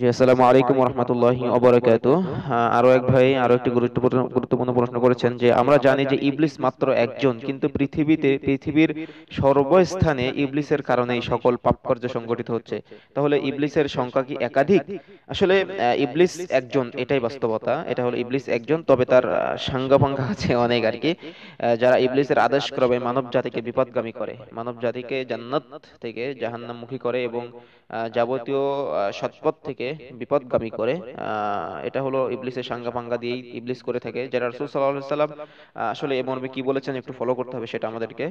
জি আসসালামু আলাইকুম রহমতুল্লাহি অবরাকাত হ্যাঁ, আরও এক ভাই আরও একটি গুরুত্বপূর্ণ গুরুত্বপূর্ণ প্রশ্ন করেছেন যে আমরা জানি যে ইবলিস মাত্র একজন কিন্তু পৃথিবীতে পৃথিবীর সর্বস্থানে ইবলিসের সকল পাপকার্য সংগঠিত হচ্ছে তাহলে ইবলিসের সংখ্যা কি একাধিক আসলে ইবলিস একজন এটাই বাস্তবতা এটা হলো ইবলিস একজন তবে তার সাঙ্গাভাঙ্গা আছে অনেক আর কি যারা ইবলিসের আদেশ ক্রমে মানব জাতিকে বিপদগামী করে মানব জাতিকে জান্নাত থেকে জাহান্নামমুখী করে এবং যাবতীয় সৎপথ থেকে মানুষকে বিপদগামী করে এটা হলো ইবলিসের সাঙ্গা ভাঙ্গা দিয়েই ইবলিস করে থাকে যারা রসুল সাল্লাহ সাল্লাম আসলে এ মর্মে কি বলেছেন একটু ফলো করতে হবে সেটা আমাদেরকে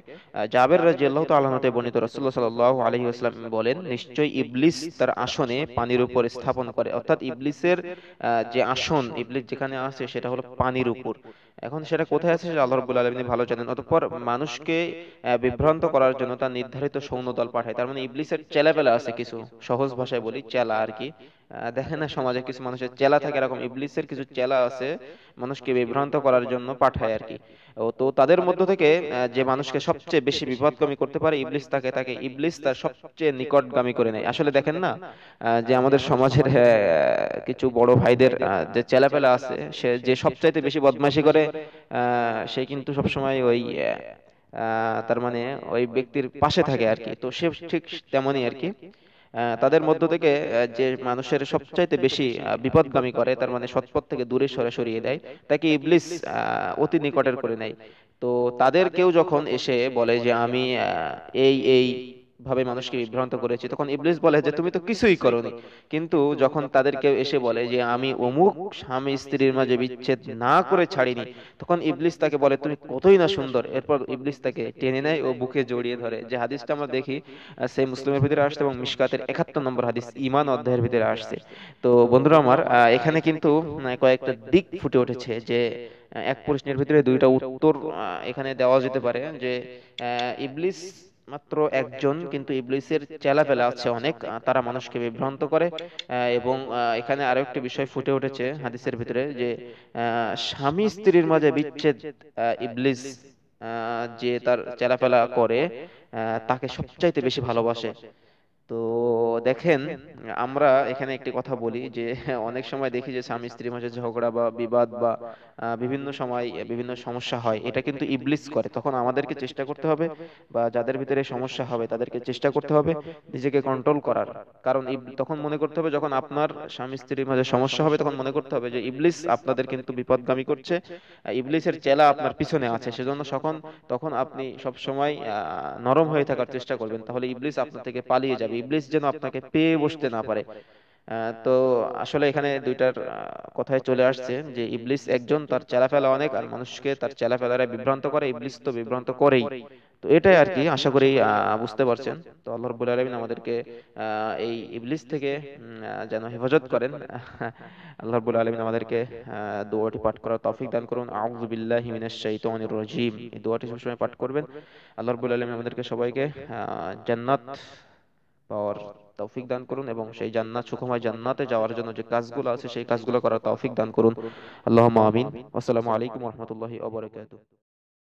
জাবের রাজিয়াল্লাহ তাল্লাহতে বর্ণিত রসুল্লাহ সাল্লাহ আলহি আসলাম বলেন নিশ্চয়ই ইবলিস তার আসনে পানির উপর স্থাপন করে অর্থাৎ ইবলিসের যে আসন ইবলিস যেখানে আছে সেটা হলো পানির উপর এখন সেটা কোথায় আছে সেটা আল্লাহ রবুল্লা আলমিনী ভালো জানেন অতঃপর মানুষকে বিভ্রান্ত করার জন্য তার নির্ধারিত সৈন্য দল পাঠায় তার মানে ইবলিসের চেলাপেলা আছে কিছু সহজ ভাষায় বলি চেলা আর কি দেখেন না সমাজে কিছু মানুষের চেলা থাকে এরকম ইবলিসের কিছু চেলা আছে মানুষকে বিভ্রান্ত করার জন্য পাঠায় আর কি তো তাদের মধ্য থেকে যে মানুষকে সবচেয়ে বেশি বিপদগামী করতে পারে ইবলিস তাকে তাকে ইবলিস তার সবচেয়ে নিকটগামী করে নেয় আসলে দেখেন না যে আমাদের সমাজের কিছু বড় ভাইদের যে চেলাপেলা আছে সে যে সবচাইতে বেশি বদমাশি করে সে কিন্তু সবসময় ওই তার মানে ওই ব্যক্তির পাশে থাকে আর কি তো সে ঠিক তেমনই আর কি তাদের মধ্য থেকে যে মানুষের সবচাইতে বেশি বিপদগামী করে তার মানে সৎপথ থেকে দূরে সরে সরিয়ে দেয় তাকে ইবলিস অতি নিকটের করে নেয় তো তাদের কেউ যখন এসে বলে যে আমি এই এই ভাবে মানুষকে বিভ্রান্ত করেছি তখন ইবলিস বলে যে তুমি তো কিছুই করনি কিন্তু যখন তাদেরকে এসে বলে যে আমি অমুক স্বামী স্ত্রীর মাঝে বিচ্ছেদ না করে ছাড়িনি তখন ইবলিস তাকে বলে তুমি কতই না সুন্দর এরপর ইবলিস তাকে টেনে নেয় ও বুকে জড়িয়ে ধরে যে হাদিসটা আমরা দেখি সেই মুসলিমের ভিতরে আসছে এবং মিসকাতের একাত্তর নম্বর হাদিস ইমান অধ্যায়ের ভিতরে আসছে তো বন্ধুরা আমার এখানে কিন্তু কয়েকটা দিক ফুটে উঠেছে যে এক প্রশ্নের ভিতরে দুইটা উত্তর এখানে দেওয়া যেতে পারে যে ইবলিস মাত্র একজন কিন্তু ইবলিসের চেলাপেলা আছে অনেক তারা মানুষকে বিভ্রান্ত করে এবং এখানে আরো একটি বিষয় ফুটে উঠেছে হাদিসের ভিতরে যে স্বামী স্ত্রীর মাঝে বিচ্ছেদ ইবলিস যে তার চেলাপেলা করে তাকে সবচাইতে বেশি ভালোবাসে তো দেখেন আমরা এখানে একটি কথা বলি যে অনেক সময় দেখি যে স্বামী স্ত্রীর মাঝে ঝগড়া বা বিবাদ বা বিভিন্ন সময় বিভিন্ন সমস্যা হয় এটা কিন্তু ইবলিস করে তখন আমাদেরকে চেষ্টা করতে হবে বা যাদের ভিতরে সমস্যা হবে তাদেরকে চেষ্টা করতে হবে নিজেকে কন্ট্রোল করার কারণ তখন মনে করতে হবে যখন আপনার স্বামী স্ত্রীর মাঝে সমস্যা হবে তখন মনে করতে হবে যে ইবলিস আপনাদের কিন্তু বিপদগামী করছে ইবলিসের চেলা আপনার পিছনে আছে সেজন্য সখন তখন আপনি সব সময় নরম হয়ে থাকার চেষ্টা করবেন তাহলে ইবলিস আপনার থেকে পালিয়ে যাবে ইবলিস যেন আপনাকে পেয়ে বসতে না পারে তো আসলে এখানে দুইটার কথায় চলে আসছে যে ইবলিস একজন তার চেলাফেলা অনেক আর মানুষকে তার চেলাফেলারা বিভ্রান্ত করে ইবলিস তো বিভ্রান্ত করেই তো এটাই আর কি আশা করি বুঝতে পারছেন তো আল্লাহ রব্বুল আলমিন আমাদেরকে এই ইবলিস থেকে যেন হেফাজত করেন আল্লাহ রব্বুল আলমিন আমাদেরকে দোয়াটি পাঠ করার তৌফিক দান করুন আউজুবিল্লাহ হিমিনাস শাইতানির রাজিম এই দোয়াটি সবসময় পাঠ করবেন আল্লাহ রব্বুল আলমিন আমাদেরকে সবাইকে জান্নাত পাওয়ার তৌফিক দান করুন এবং সেই জান্নাত সুখময় জান্নাতে যাওয়ার জন্য যে কাজগুলো আছে সেই কাজগুলো করার তৌফিক দান করুন আল্লাহ আমিন আসসালামু আলাইকুম রহমতুল্লাহি ওবরাকাতুহু